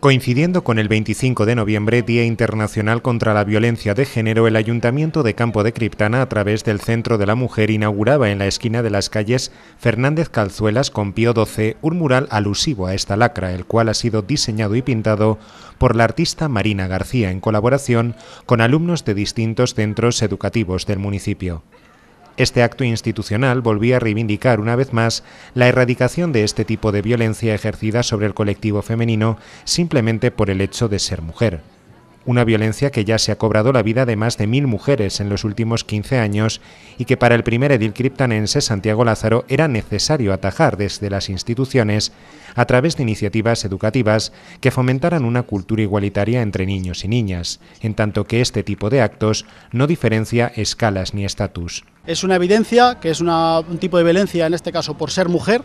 Coincidiendo con el 25 de noviembre, Día Internacional contra la Violencia de Género, el Ayuntamiento de Campo de Criptana, a través del Centro de la Mujer, inauguraba en la esquina de las calles Fernández Calzuelas con Pío XII un mural alusivo a esta lacra, el cual ha sido diseñado y pintado por la artista Marina García en colaboración con alumnos de distintos centros educativos del municipio. Este acto institucional volvía a reivindicar una vez más la erradicación de este tipo de violencia ejercida sobre el colectivo femenino simplemente por el hecho de ser mujer. Una violencia que ya se ha cobrado la vida de más de mil mujeres en los últimos 15 años y que para el primer edil criptanense Santiago Lázaro era necesario atajar desde las instituciones a través de iniciativas educativas que fomentaran una cultura igualitaria entre niños y niñas, en tanto que este tipo de actos no diferencia escalas ni estatus es una evidencia que es un tipo de violencia, en este caso por ser mujer,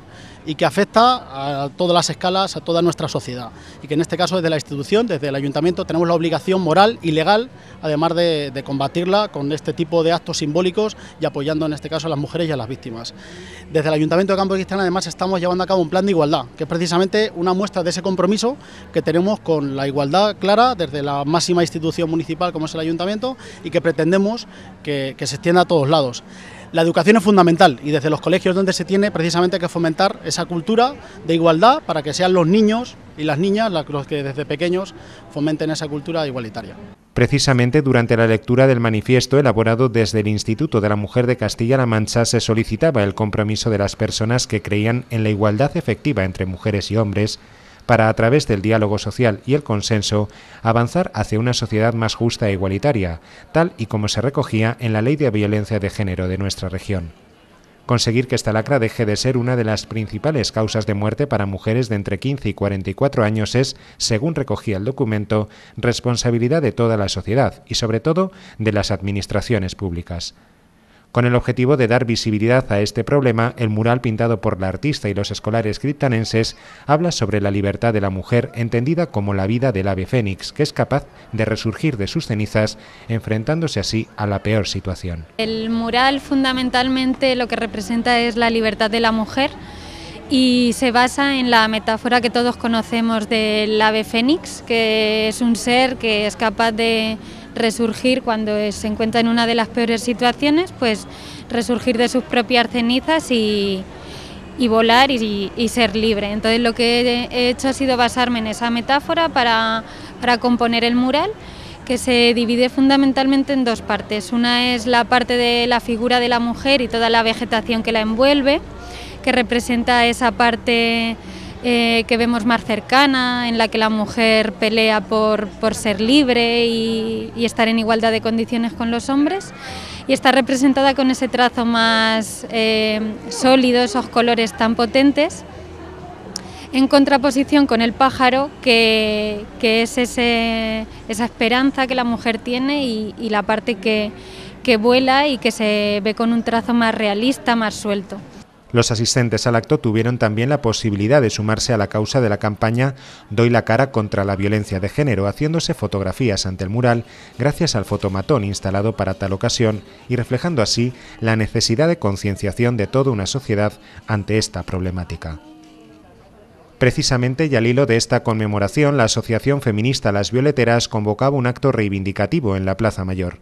y que afecta a todas las escalas, a toda nuestra sociedad. Y que en este caso desde la institución, desde el ayuntamiento, tenemos la obligación moral y legal, además de, combatirla con este tipo de actos simbólicos y apoyando en este caso a las mujeres y a las víctimas. Desde el ayuntamiento de Campo de Cristiano además estamos llevando a cabo un plan de igualdad, que es precisamente una muestra de ese compromiso que tenemos con la igualdad clara desde la máxima institución municipal como es el ayuntamiento y que pretendemos que se extienda a todos lados. La educación es fundamental y desde los colegios donde se tiene precisamente que fomentar esa cultura de igualdad para que sean los niños y las niñas los que desde pequeños fomenten esa cultura igualitaria. Precisamente durante la lectura del manifiesto elaborado desde el Instituto de la Mujer de Castilla-La Mancha se solicitaba el compromiso de las personas que creían en la igualdad efectiva entre mujeres y hombres para, a través del diálogo social y el consenso, avanzar hacia una sociedad más justa e igualitaria, tal y como se recogía en la Ley de Violencia de Género de nuestra región conseguir que esta lacra deje de ser una de las principales causas de muerte para mujeres de entre 15 y 44 años es, según recogía el documento, responsabilidad de toda la sociedad y sobre todo de las administraciones públicas. Con el objetivo de dar visibilidad a este problema, el mural pintado por la artista y los escolares criptanenses habla sobre la libertad de la mujer entendida como la vida del ave fénix, que es capaz de resurgir de sus cenizas, enfrentándose así a la peor situación. El mural fundamentalmente lo que representa es la libertad de la mujer y se basa en la metáfora que todos conocemos del ave fénix, que es un ser que es capaz de resurgir cuando se encuentra en una de las peores situaciones, pues resurgir de sus propias cenizas y, volar y, ser libre. Entonces lo que he hecho ha sido basarme en esa metáfora para, para componer el mural que se divide fundamentalmente en dos partes. Una es la parte de la figura de la mujer y toda la vegetación que la envuelve, que representa esa parte eh, que vemos más cercana, en la que la mujer pelea por, ser libre y, estar en igualdad de condiciones con los hombres. Y está representada con ese trazo más eh, sólido, esos colores tan potentes, en contraposición con el pájaro, que, es ese, esa esperanza que la mujer tiene y, la parte que vuela y que se ve con un trazo más realista, más suelto. Los asistentes al acto tuvieron también la posibilidad de sumarse a la causa de la campaña Doy la cara contra la violencia de género, haciéndose fotografías ante el mural gracias al fotomatón instalado para tal ocasión y reflejando así la necesidad de concienciación de toda una sociedad ante esta problemática. Precisamente y al hilo de esta conmemoración, la Asociación Feminista Las Violeteras convocaba un acto reivindicativo en la Plaza Mayor.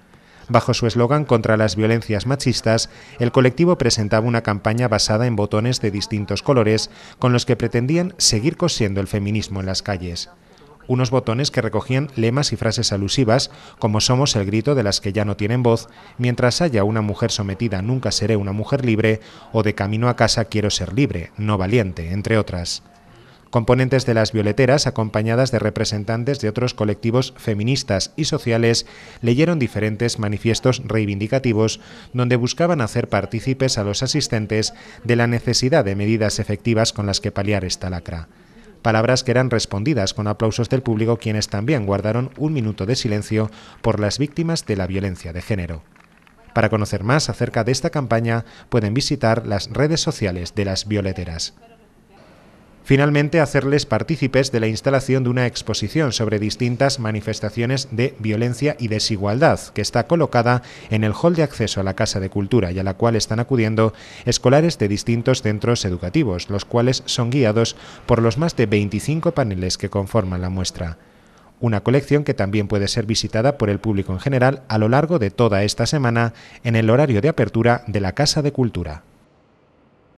Bajo su eslogan contra las violencias machistas, el colectivo presentaba una campaña basada en botones de distintos colores con los que pretendían seguir cosiendo el feminismo en las calles unos botones que recogían lemas y frases alusivas, como somos el grito de las que ya no tienen voz, mientras haya una mujer sometida nunca seré una mujer libre, o de camino a casa quiero ser libre, no valiente, entre otras componentes de las violeteras, acompañadas de representantes de otros colectivos feministas y sociales, leyeron diferentes manifiestos reivindicativos donde buscaban hacer partícipes a los asistentes de la necesidad de medidas efectivas con las que paliar esta lacra palabras que eran respondidas con aplausos del público quienes también guardaron un minuto de silencio por las víctimas de la violencia de género. Para conocer más acerca de esta campaña pueden visitar las redes sociales de las violeteras. Finalmente, hacerles partícipes de la instalación de una exposición sobre distintas manifestaciones de violencia y desigualdad, que está colocada en el hall de acceso a la Casa de Cultura y a la cual están acudiendo escolares de distintos centros educativos, los cuales son guiados por los más de 25 paneles que conforman la muestra una colección que también puede ser visitada por el público en general a lo largo de toda esta semana en el horario de apertura de la Casa de Cultura.